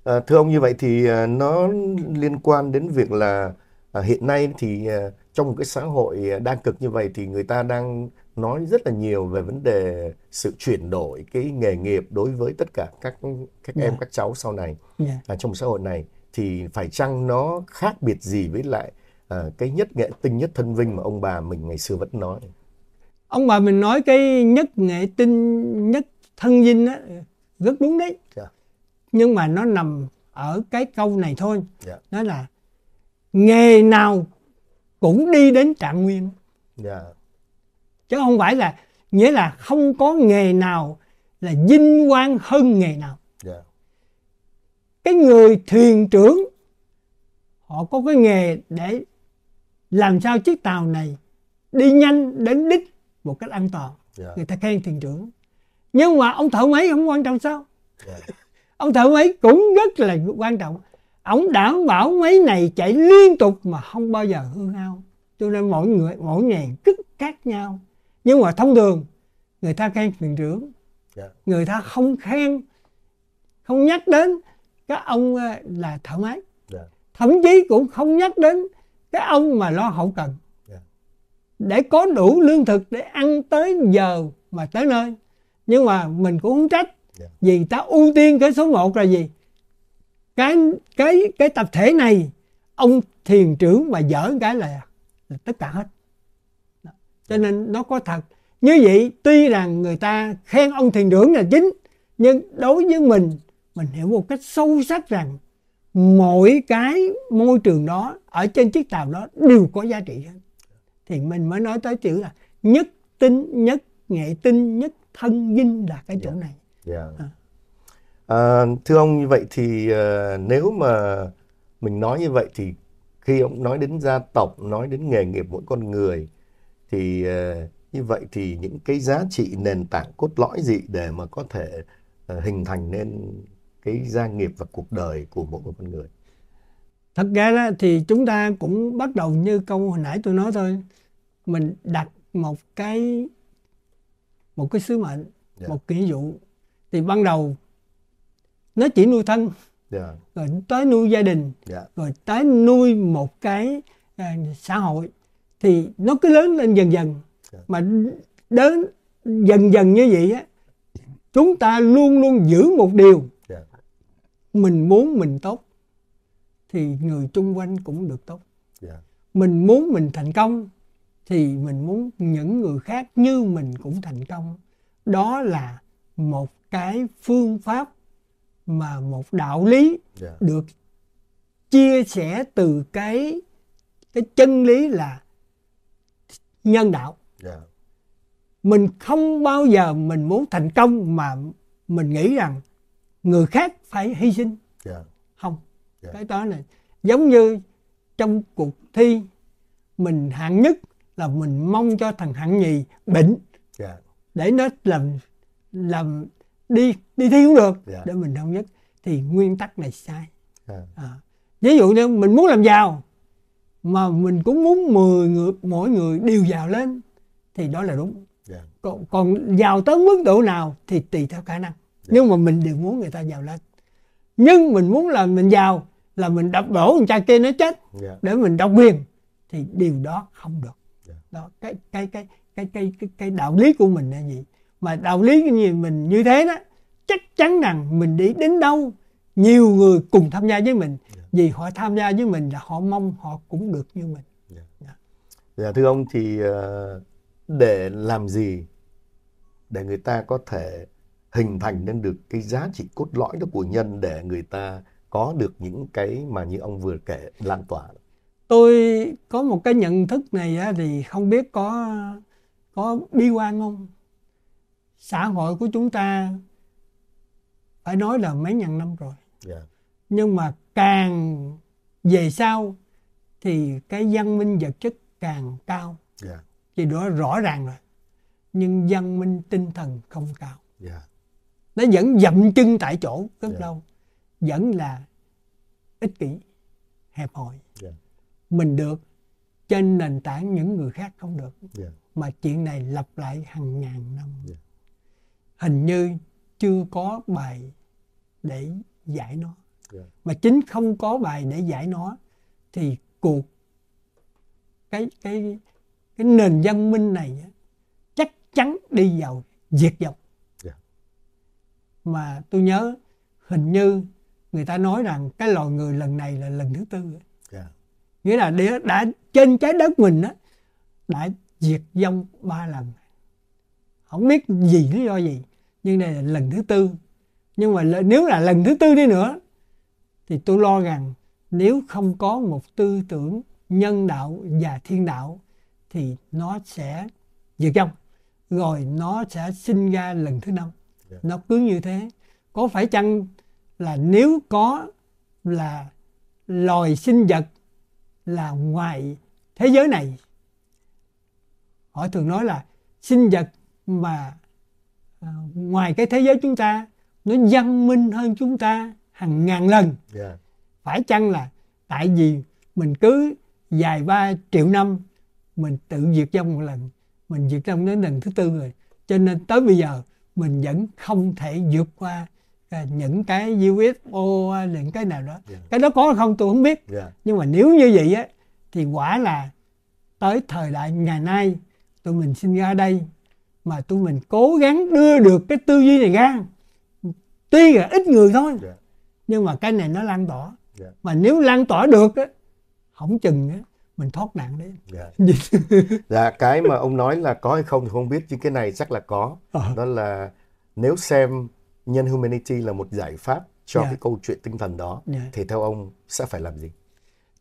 À, thưa ông như vậy thì à, nó liên quan đến việc là à, hiện nay thì à, trong một cái xã hội à, đang cực như vậy thì người ta đang nói rất là nhiều về vấn đề sự chuyển đổi cái nghề nghiệp đối với tất cả các các yeah. em dạ. các cháu sau này yeah. Dạ. à, trong xã hội này thì phải chăng nó khác biệt gì với lại à, cái nhất nghệ tinh nhất thân vinh mà ông bà mình ngày xưa vẫn nói ông bà mình nói cái nhất nghệ tinh nhất thân vinh á rất đúng đấy yeah. Dạ. nhưng mà nó nằm ở cái câu này thôi yeah. đó là nghề nào cũng đi đến trạng nguyên yeah chứ không phải là nghĩa là không có nghề nào là vinh quang hơn nghề nào dạ. cái người thuyền trưởng họ có cái nghề để làm sao chiếc tàu này đi nhanh đến đích một cách an toàn yeah. Dạ. người ta khen thuyền trưởng nhưng mà ông thợ máy không quan trọng sao yeah. Dạ. ông thợ máy cũng rất là quan trọng ông đảm bảo máy này chạy liên tục mà không bao giờ hư hao cho nên mỗi người mỗi ngày kích khác nhau nhưng mà thông thường người ta khen thuyền trưởng yeah. Dạ. người ta không khen không nhắc đến các ông ờ, là thợ máy yeah. Dạ. thậm chí cũng không nhắc đến cái ông mà lo hậu cần yeah. Dạ. để có đủ lương thực để ăn tới giờ mà tới nơi nhưng mà mình cũng không trách yeah. vì ta ưu tiên cái số 1 là gì cái cái cái tập thể này ông thiền trưởng mà dở cái là, là tất cả hết cho nên nó có thật như vậy tuy rằng người ta khen ông thiền trưởng là chính nhưng đối với mình mình hiểu một cách sâu sắc rằng mỗi cái môi trường đó ở trên chiếc tàu đó đều có giá trị hết thì mình mới nói tới chữ là nhất tinh nhất nghệ tinh nhất thân dinh là cái chỗ dạ. này yeah. Dạ. À. À, thưa ông như vậy thì uh, nếu mà mình nói như vậy thì khi ông nói đến gia tộc nói đến nghề nghiệp mỗi con người thì ờ, như vậy thì những cái giá trị nền tảng cốt lõi gì để mà có thể ờ, hình thành nên cái gia nghiệp và cuộc đời của mỗi một con người thật ra đó, thì chúng ta cũng bắt đầu như câu hồi nãy tôi nói thôi mình đặt một cái một cái sứ mệnh yeah. Dạ. một nghĩa vụ thì ban đầu nó chỉ nuôi thân yeah. Dạ. rồi tới nuôi gia đình yeah. Dạ. rồi tới nuôi một cái uh, xã hội thì nó cứ lớn lên dần dần dạ. mà đến dần dần như vậy á chúng ta luôn luôn giữ một điều dạ. mình muốn mình tốt thì người chung quanh cũng được tốt dạ. mình muốn mình thành công thì mình muốn những người khác như mình cũng thành công đó là một cái phương pháp mà một đạo lý được chia sẻ từ cái cái chân lý là nhân đạo yeah. Dạ. mình không bao giờ mình muốn thành công mà mình nghĩ rằng người khác phải hy sinh yeah. Dạ. không yeah. Dạ. cái đó này giống như trong cuộc thi mình hạng nhất là mình mong cho thằng hạng nhì bệnh yeah. để nó làm làm đi đi thi cũng được yeah. để mình đông nhất thì nguyên tắc này sai yeah. à, ví dụ như mình muốn làm giàu mà mình cũng muốn 10 người mỗi người đều giàu lên thì đó là đúng yeah. Dạ. còn, còn giàu tới mức độ nào thì tùy theo khả năng yeah. Dạ. nhưng mà mình đều muốn người ta giàu lên nhưng mình muốn là mình giàu là mình đập đổ người cha kia nó chết yeah. Dạ. để mình độc quyền thì điều đó không được yeah. đó cái cái cái cái cái cái, đạo lý của mình là gì mà đạo lý như mình như thế đó chắc chắn rằng mình đi đến đâu nhiều người cùng tham gia với mình yeah vì họ tham gia với mình là họ mong họ cũng được như mình dạ. Dạ. dạ thưa ông thì ờ, để làm gì để người ta có thể hình thành nên được cái giá trị cốt lõi đó của nhân để người ta có được những cái mà như ông vừa kể lan tỏa tôi có một cái nhận thức này thì không biết có có bi quan không xã hội của chúng ta phải nói là mấy ngàn năm rồi yeah. Dạ. nhưng mà càng về sau thì cái văn minh vật chất càng cao yeah. Dạ. thì đó rõ ràng rồi nhưng văn minh tinh thần không cao yeah. Dạ. nó vẫn dậm chân tại chỗ rất yeah. Dạ. lâu vẫn là ích kỷ hẹp hòi yeah. mình được trên nền tảng những người khác không được yeah. mà chuyện này lặp lại hàng ngàn năm yeah. hình như chưa có bài để giải nó mà chính không có bài để giải nó thì cuộc cái cái cái nền văn minh này chắc chắn đi vào diệt vong dạ. mà tôi nhớ hình như người ta nói rằng cái loài người lần này là lần thứ tư yeah. Dạ. nghĩa là đã, đã trên trái đất mình á đã diệt vong ba lần không biết gì lý do gì nhưng đây là lần thứ tư nhưng mà nếu là lần thứ tư đi nữa thì tôi lo rằng nếu không có một tư tưởng nhân đạo và thiên đạo thì nó sẽ diệt vong rồi nó sẽ sinh ra lần thứ năm yeah. Dạ. nó cứ như thế có phải chăng là nếu có là loài sinh vật là ngoài thế giới này họ thường nói là sinh vật mà ờ, ngoài cái thế giới chúng ta nó văn minh hơn chúng ta hàng ngàn lần yeah. Dạ. phải chăng là tại vì mình cứ dài ba triệu năm mình tự diệt vong một lần mình diệt vong đến lần thứ tư rồi cho nên tới bây giờ mình vẫn không thể vượt qua à, những cái UFO những cái nào đó yeah. Dạ. cái đó có không tôi không biết yeah. Dạ. nhưng mà nếu như vậy á thì quả là tới thời đại ngày nay tụi mình sinh ra đây mà tụi mình cố gắng đưa được cái tư duy này ra tuy là ít người thôi yeah nhưng mà cái này nó lan tỏa yeah. Dạ. mà nếu lan tỏa được á không chừng á mình thoát nạn đấy yeah. Dạ. dạ cái mà ông nói là có hay không thì không biết chứ cái này chắc là có ờ. đó là nếu xem nhân humanity là một giải pháp cho yeah. Dạ. cái câu chuyện tinh thần đó yeah. thì theo ông sẽ phải làm gì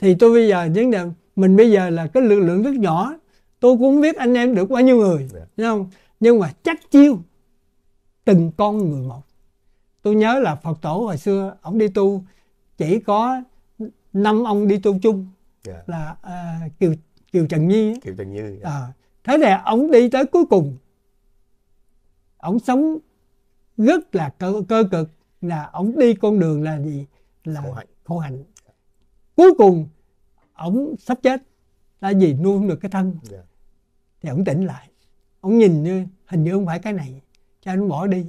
thì tôi bây giờ vấn đề mình bây giờ là cái lực lượng rất nhỏ tôi cũng biết anh em được bao nhiêu người yeah. không nhưng mà chắc chiêu từng con người một tôi nhớ là phật tổ hồi xưa ông đi tu chỉ có năm ông đi tu chung yeah. Dạ. là uh, kiều kiều trần nhi kiều trần như yeah. à, thế là ông đi tới cuối cùng ông sống rất là cơ, cơ cực là ông đi con đường là gì là khổ hạnh, khổ hạnh. cuối cùng ông sắp chết là gì nuôi không được cái thân yeah. Dạ. thì ông tỉnh lại ông nhìn như hình như không phải cái này cho nên bỏ đi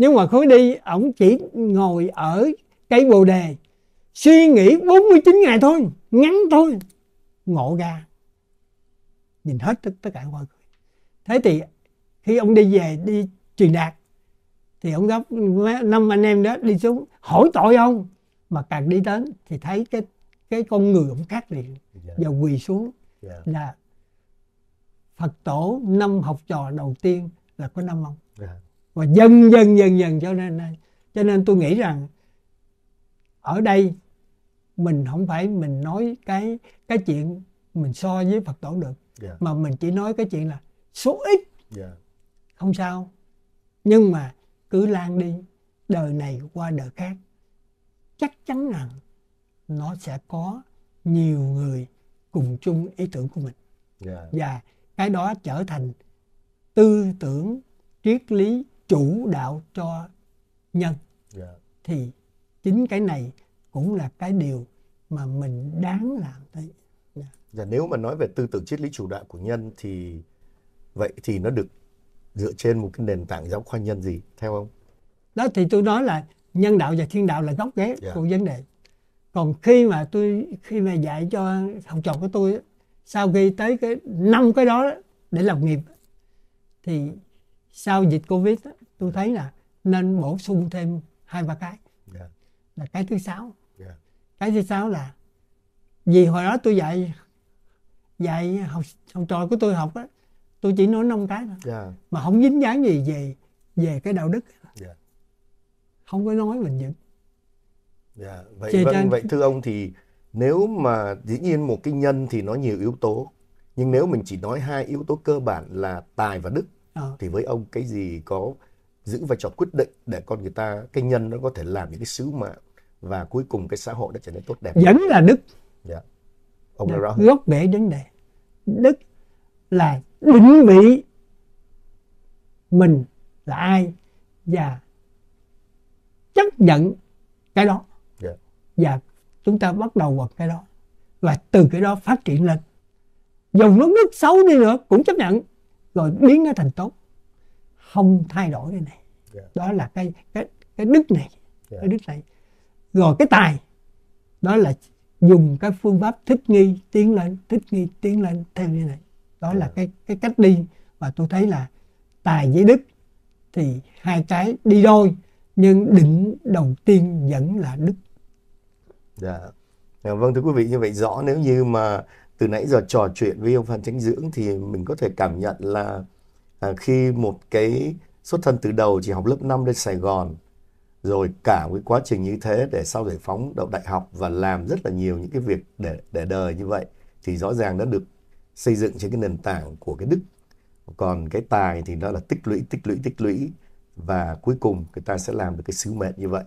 nhưng mà khối đi ổng chỉ ngồi ở cây bồ đề suy nghĩ 49 ngày thôi ngắn thôi ngộ ra nhìn hết tất, tất cả mọi người thế thì khi ông đi về đi truyền đạt thì ông góp năm anh em đó đi xuống hỏi tội ông mà càng đi đến thì thấy cái cái con người ông khác liền dạ. và quỳ xuống yeah. Dạ. là phật tổ năm học trò đầu tiên là có năm ông yeah. Dạ và dần dần dần dần cho nên cho nên tôi nghĩ rằng ở đây mình không phải mình nói cái cái chuyện mình so với Phật tổ được yeah. Dạ. mà mình chỉ nói cái chuyện là số ít yeah. Dạ. không sao nhưng mà cứ lan đi đời này qua đời khác chắc chắn rằng nó sẽ có nhiều người cùng chung ý tưởng của mình yeah. Dạ. và cái đó trở thành tư tưởng triết lý chủ đạo cho nhân yeah. Dạ. thì chính cái này cũng là cái điều mà mình đáng làm đấy. Yeah. Dạ. Dạ, nếu mà nói về tư tưởng triết lý chủ đạo của nhân thì vậy thì nó được dựa trên một cái nền tảng giáo khoa nhân gì theo ông? Đó thì tôi nói là nhân đạo và thiên đạo là gốc rễ yeah. của vấn đề. Còn khi mà tôi khi mà dạy cho học trò của tôi sau khi tới cái năm cái đó để làm nghiệp thì sau dịch covid đó, tôi thấy là nên bổ sung thêm hai ba cái yeah. Dạ. là cái thứ sáu yeah. Dạ. cái thứ sáu là vì hồi đó tôi dạy dạy học học trò của tôi học đó tôi chỉ nói năm cái thôi yeah. Dạ. mà không dính dáng gì về về cái đạo đức yeah. không có nói mình dân yeah. vậy Chê vâng, vậy thưa ông thì nếu mà dĩ nhiên một cái nhân thì nó nhiều yếu tố nhưng nếu mình chỉ nói hai yếu tố cơ bản là tài và đức à. thì với ông cái gì có giữ vai trò quyết định để con người ta cái nhân nó có thể làm những cái sứ mạng và cuối cùng cái xã hội nó trở nên tốt đẹp vẫn là đức dạ. ông Đức, dạ, rõ gốc rễ vấn đề đức là định vị mình là ai và chấp nhận cái đó yeah. Dạ. và chúng ta bắt đầu vào cái đó và từ cái đó phát triển lên dù nó nước xấu đi nữa cũng chấp nhận rồi biến nó thành tốt không thay đổi cái này yeah. Dạ. đó là cái cái cái đức này yeah. Dạ. cái đức này rồi cái tài đó là dùng cái phương pháp thích nghi tiến lên thích nghi tiến lên theo như này đó yeah. là dạ. cái cái cách đi và tôi thấy là tài với đức thì hai cái đi đôi nhưng đỉnh đầu tiên vẫn là đức dạ yeah. vâng thưa quý vị như vậy rõ nếu như mà từ nãy giờ trò chuyện với ông phan chánh dưỡng thì mình có thể cảm nhận là à, khi một cái xuất thân từ đầu chỉ học lớp 5 lên Sài Gòn rồi cả cái quá trình như thế để sau giải phóng đậu đại học và làm rất là nhiều những cái việc để để đời như vậy thì rõ ràng đã được xây dựng trên cái nền tảng của cái đức còn cái tài thì nó là tích lũy tích lũy tích lũy và cuối cùng người ta sẽ làm được cái sứ mệnh như vậy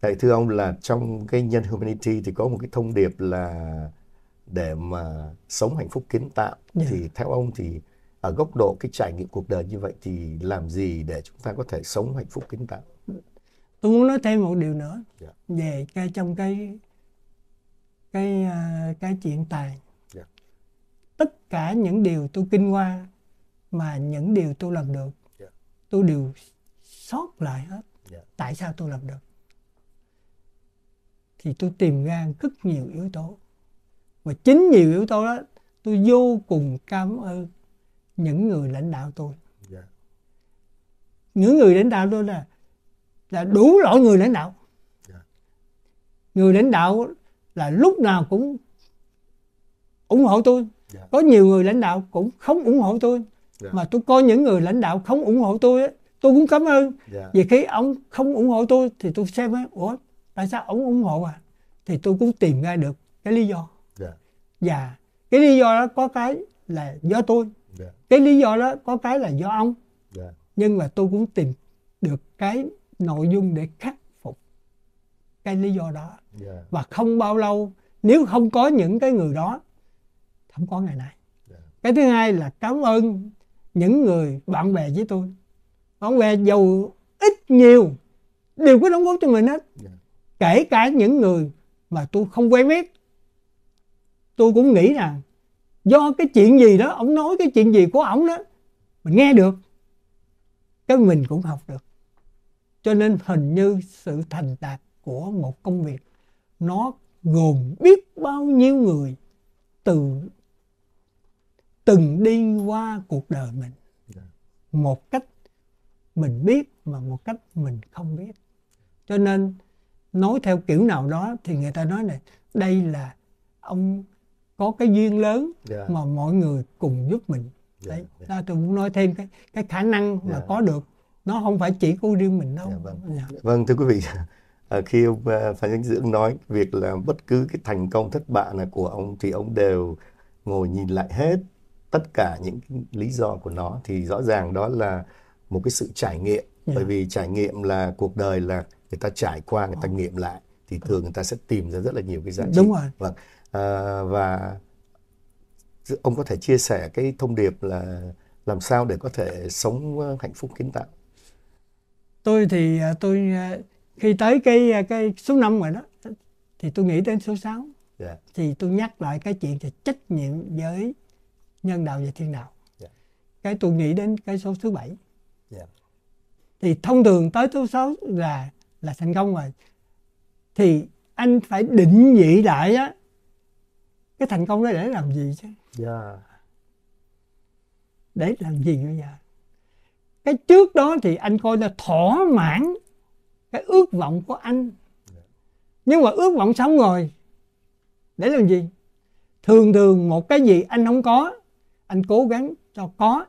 Vậy thưa ông là trong cái nhân humanity thì có một cái thông điệp là để mà sống hạnh phúc kiến tạo yeah. Dạ. thì theo ông thì ở góc độ cái trải nghiệm cuộc đời như vậy thì làm gì để chúng ta có thể sống hạnh phúc kiến tạo tôi muốn nói thêm một điều nữa yeah. Dạ. về cái trong cái cái à, cái chuyện tài yeah. Dạ. tất cả những điều tôi kinh qua mà những điều tôi làm được yeah. Dạ. tôi đều sót lại hết yeah. tại sao tôi làm được thì tôi tìm ra rất nhiều yếu tố và chính nhiều yếu tố đó tôi vô cùng cảm ơn những người lãnh đạo tôi yeah. Dạ. những người lãnh đạo tôi là là đủ loại người lãnh đạo yeah. Dạ. người lãnh đạo là lúc nào cũng ủng hộ tôi yeah. Dạ. có nhiều người lãnh đạo cũng không ủng hộ tôi yeah. mà tôi có những người lãnh đạo không ủng hộ tôi ấy, tôi cũng cảm ơn yeah. vì khi ông không ủng hộ tôi thì tôi xem ấy, ủa tại sao ông ủng hộ à thì tôi cũng tìm ra được cái lý do yeah. và cái lý do đó có cái là do tôi Dạ. cái lý do đó có cái là do ông yeah. Dạ. nhưng mà tôi cũng tìm được cái nội dung để khắc phục cái lý do đó yeah. Dạ. và không bao lâu nếu không có những cái người đó không có ngày nay yeah. cái thứ hai là cảm ơn những người bạn bè với tôi bạn bè giàu ít nhiều đều có đóng góp cho mình hết yeah. kể cả những người mà tôi không quen biết tôi cũng nghĩ rằng do cái chuyện gì đó ông nói cái chuyện gì của ông đó mình nghe được cái mình cũng học được cho nên hình như sự thành đạt của một công việc nó gồm biết bao nhiêu người từ từng đi qua cuộc đời mình dạ. một cách mình biết mà một cách mình không biết cho nên nói theo kiểu nào đó thì người ta nói này đây là ông có cái duyên lớn yeah. Dạ. mà mọi người cùng giúp mình dạ, đấy yeah. Dạ. đó tôi muốn nói thêm cái cái khả năng mà có được nó không phải chỉ của riêng mình đâu yeah, vâng. Yeah. vâng thưa quý vị à, khi ông à, phan danh dưỡng nói việc là bất cứ cái thành công thất bại là của ông thì ông đều ngồi nhìn lại hết tất cả những lý do của nó thì rõ ràng đó là một cái sự trải nghiệm yeah. bởi vì trải nghiệm là cuộc đời là người ta trải qua người ta ờ. nghiệm lại thì thường người ta sẽ tìm ra rất là nhiều cái giá trị đúng rồi vâng Ờ, và ông có thể chia sẻ cái thông điệp là làm sao để có thể sống ờ, hạnh phúc kiến tạo tôi thì ờ, tôi khi tới cái cái số 5 rồi đó thì tôi nghĩ đến số 6 yeah. Dạ. thì tôi nhắc lại cái chuyện về trách nhiệm với nhân đạo và thiên đạo yeah. Dạ. cái tôi nghĩ đến cái số thứ bảy yeah. Dạ. thì thông thường tới số 6 là là thành công rồi thì anh phải định vị lại á cái thành công đó để làm gì chứ yeah. Dạ. để làm gì bây giờ dạ? cái trước đó thì anh coi là thỏa mãn cái ước vọng của anh dạ. nhưng mà ước vọng xong rồi để làm gì thường thường một cái gì anh không có anh cố gắng cho có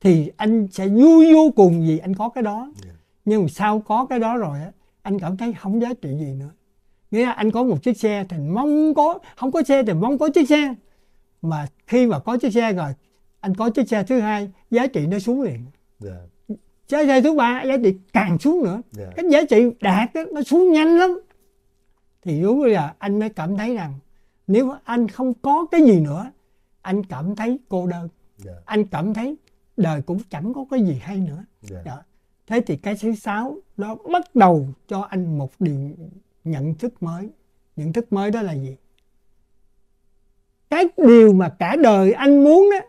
thì anh sẽ vui vô cùng vì anh có cái đó yeah. nhưng mà sau có cái đó rồi á anh cảm thấy không giá trị gì nữa nghĩa là anh có một chiếc xe thì mong có không có xe thì mong có chiếc xe mà khi mà có chiếc xe rồi anh có chiếc xe thứ hai giá trị nó xuống liền yeah. Dạ. chiếc xe thứ ba giá trị càng xuống nữa yeah. Dạ. cái giá trị đạt đó, nó xuống nhanh lắm thì đúng là anh mới cảm thấy rằng nếu anh không có cái gì nữa anh cảm thấy cô đơn yeah. Dạ. anh cảm thấy đời cũng chẳng có cái gì hay nữa yeah. đó thế thì cái thứ sáu nó bắt đầu cho anh một điều nhận thức mới nhận thức mới đó là gì cái điều mà cả đời anh muốn đó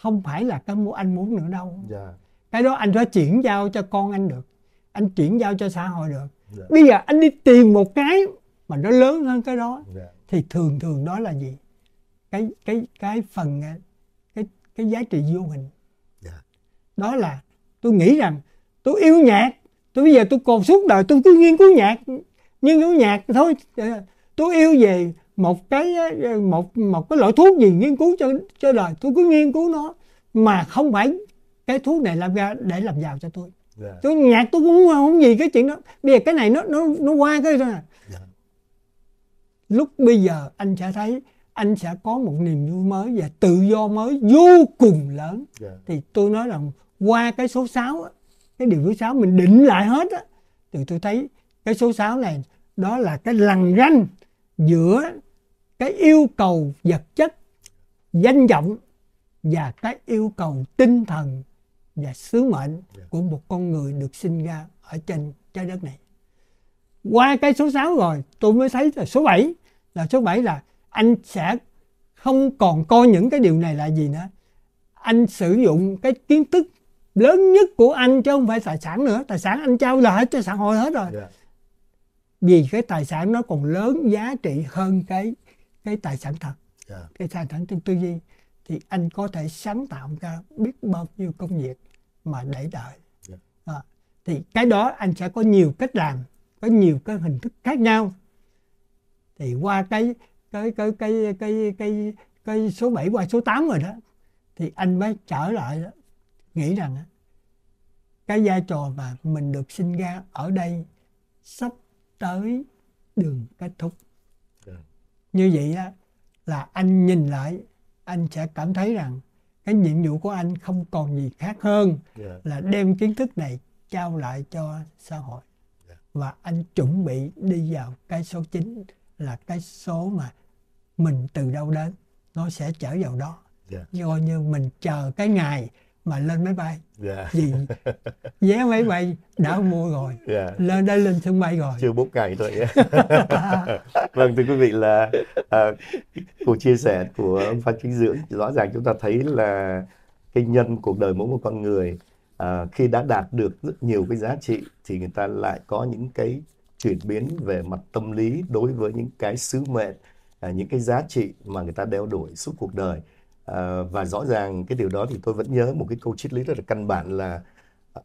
không phải là cái muốn anh muốn nữa đâu yeah. Dạ. cái đó anh phải chuyển giao cho con anh được anh chuyển giao cho xã hội được yeah. Dạ. bây giờ anh đi tìm một cái mà nó lớn hơn cái đó yeah. Dạ. thì thường thường đó là gì cái cái cái phần à, cái cái giá trị vô hình yeah. đó là tôi nghĩ rằng tôi yêu nhạc tôi bây giờ tôi còn suốt đời tôi cứ nghiên cứu nhạc nghiên cứu nhạc thôi ờ, tôi yêu về một cái ờ, một một cái loại thuốc gì nghiên cứu cho cho đời tôi cứ nghiên cứu nó mà không phải cái thuốc này làm ra để làm giàu cho tôi yeah. Dạ. tôi nhạc tôi cũng không gì cái chuyện đó bây giờ cái này nó nó nó qua cái rồi yeah. Dạ. lúc bây giờ anh sẽ thấy anh sẽ có một niềm vui mới và tự do mới vô cùng lớn yeah. Dạ. thì tôi nói rằng qua cái số 6 cái điều thứ sáu mình định lại hết á thì tôi thấy cái số 6 này đó là cái lằn ranh giữa cái yêu cầu vật chất danh vọng và cái yêu cầu tinh thần và sứ mệnh dạ. của một con người được sinh ra ở trên trái đất này qua cái số 6 rồi tôi mới thấy là số 7 là số 7 là anh sẽ không còn coi những cái điều này là gì nữa anh sử dụng cái kiến thức lớn nhất của anh chứ không phải tài sản nữa tài sản anh trao lại cho xã hội hết rồi yeah. Dạ. vì cái tài sản nó còn lớn giá trị hơn cái cái tài sản thật yeah. Dạ. cái tài sản trong tư duy thì anh có thể sáng tạo ra biết bao nhiêu công việc mà để đợi yeah. Dạ. à, thì cái đó anh sẽ có nhiều cách làm có nhiều cái hình thức khác nhau thì qua cái cái cái cái cái cái cái số 7 qua số 8 rồi đó thì anh mới trở lại nghĩ rằng cái vai trò mà mình được sinh ra ở đây sắp tới đường kết thúc dạ. như vậy á là anh nhìn lại anh sẽ cảm thấy rằng cái nhiệm vụ của anh không còn gì khác hơn dạ. là đem kiến thức này trao lại cho xã hội dạ. và anh chuẩn bị đi vào cái số 9 là cái số mà mình từ đâu đến nó sẽ trở vào đó coi như mình chờ cái ngày mà lên máy bay yeah. Dạ. vì vé máy bay đã dạ. mua rồi yeah. Dạ. lên đã lên sân bay rồi chưa bốn ngày thôi vâng thưa quý vị là à, cuộc chia sẻ của ông phan chính dưỡng rõ ràng chúng ta thấy là cái nhân cuộc đời mỗi một con người à, khi đã đạt được rất nhiều cái giá trị thì người ta lại có những cái chuyển biến về mặt tâm lý đối với những cái sứ mệnh à, những cái giá trị mà người ta đeo đuổi suốt cuộc đời Ờ, và rõ ràng cái điều đó thì tôi vẫn nhớ một cái câu triết lý rất là căn bản là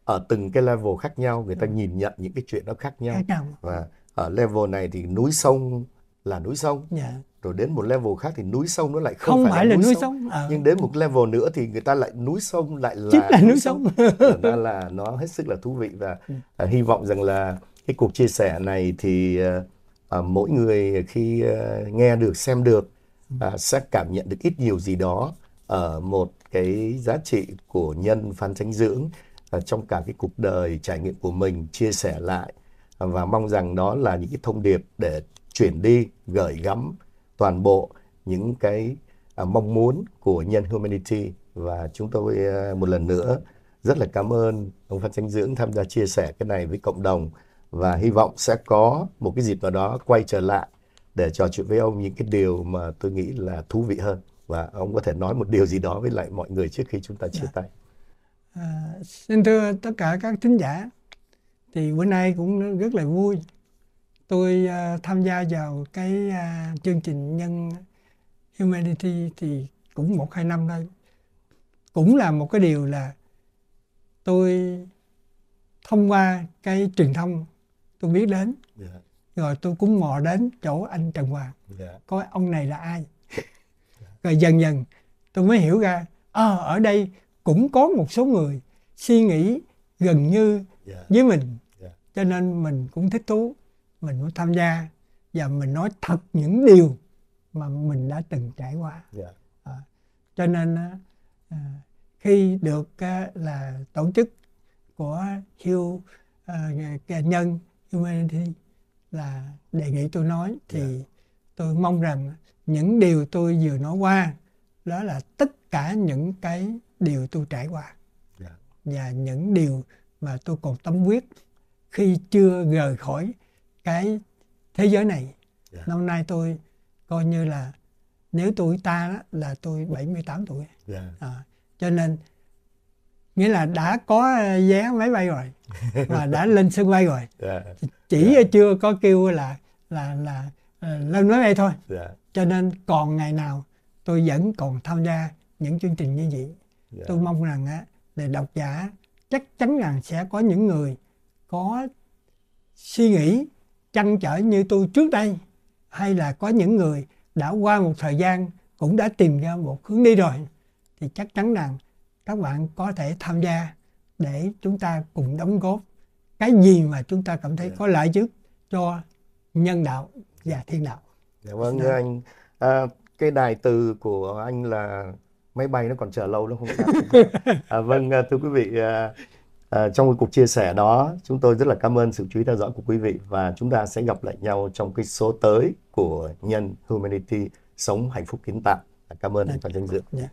ở từng cái level khác nhau người ta nhìn nhận những cái chuyện đó khác nhau và ở level này thì núi sông là núi sông yeah. Dạ. rồi đến một level khác thì núi sông nó lại không, không phải, phải là, núi, núi sông, sông. À. nhưng đến một level nữa thì người ta lại núi sông lại là, Chính là núi, núi sông thành ra là nó hết sức là thú vị và à, hy vọng rằng là cái cuộc chia sẻ này thì à, mỗi người khi à, nghe được xem được à, sẽ cảm nhận được ít nhiều gì đó ở ờ, một cái giá trị của nhân Phan Chánh Dưỡng ờ, trong cả cái cuộc đời trải nghiệm của mình chia sẻ lại và mong rằng đó là những cái thông điệp để chuyển đi gửi gắm toàn bộ những cái à, mong muốn của nhân humanity và chúng tôi ờ, một lần nữa rất là cảm ơn ông Phan Chánh Dưỡng tham gia chia sẻ cái này với cộng đồng và hy vọng sẽ có một cái dịp nào đó quay trở lại để trò chuyện với ông những cái điều mà tôi nghĩ là thú vị hơn và ông có thể nói một điều gì đó với lại mọi người trước khi chúng ta chia dạ. tay. À, xin thưa tất cả các thính giả, thì bữa nay cũng rất là vui. Tôi uh, tham gia vào cái uh, chương trình nhân humanity thì cũng một hai năm thôi. Cũng là một cái điều là tôi thông qua cái truyền thông tôi biết đến. Yeah dạ rồi tôi cũng mò đến chỗ anh Trần Hoàng yeah. Dạ. coi ông này là ai rồi dần dần tôi mới hiểu ra à, ở đây cũng có một số người suy nghĩ gần như yeah. Dạ. với mình yeah. Dạ. cho nên mình cũng thích thú mình muốn tham gia và mình nói thật những điều mà mình đã từng trải qua yeah. à, cho nên à, khi được à, là tổ chức của Hugh à, nhân Humanity là đề nghị tôi nói thì yeah. Dạ. tôi mong rằng những điều tôi vừa nói qua đó là tất cả những cái điều tôi trải qua yeah. Dạ. và những điều mà tôi còn tâm huyết khi chưa rời khỏi cái thế giới này yeah. Dạ. năm nay tôi coi như là nếu tuổi ta đó, là tôi 78 tuổi yeah. à, cho nên nghĩa là đã có ờ, vé máy bay rồi và đã lên sân bay rồi yeah. Dạ. chỉ yeah. Dạ. Ờ, chưa có kêu là là là ờ, lên máy bay thôi yeah. Dạ. cho nên còn ngày nào tôi vẫn còn tham gia những chương trình như vậy yeah. tôi mong rằng á là độc giả chắc chắn rằng sẽ có những người có suy nghĩ chăn trở như tôi trước đây hay là có những người đã qua một thời gian cũng đã tìm ra một hướng đi rồi thì chắc chắn rằng các bạn có thể tham gia để chúng ta cùng đóng góp cái gì mà chúng ta cảm thấy dạ. có lợi trước cho nhân đạo và thiên đạo. Dạ vâng thưa dạ. anh. À, cái đài từ của anh là máy bay nó còn chờ lâu nó không à, vâng à, thưa quý vị à, à, trong cái cuộc chia sẻ đó chúng tôi rất là cảm ơn sự chú ý theo dõi của quý vị và chúng ta sẽ gặp lại nhau trong cái số tới của nhân humanity sống hạnh phúc kiến tạo cảm ơn anh Phan dạ. Thanh Dự. Yeah.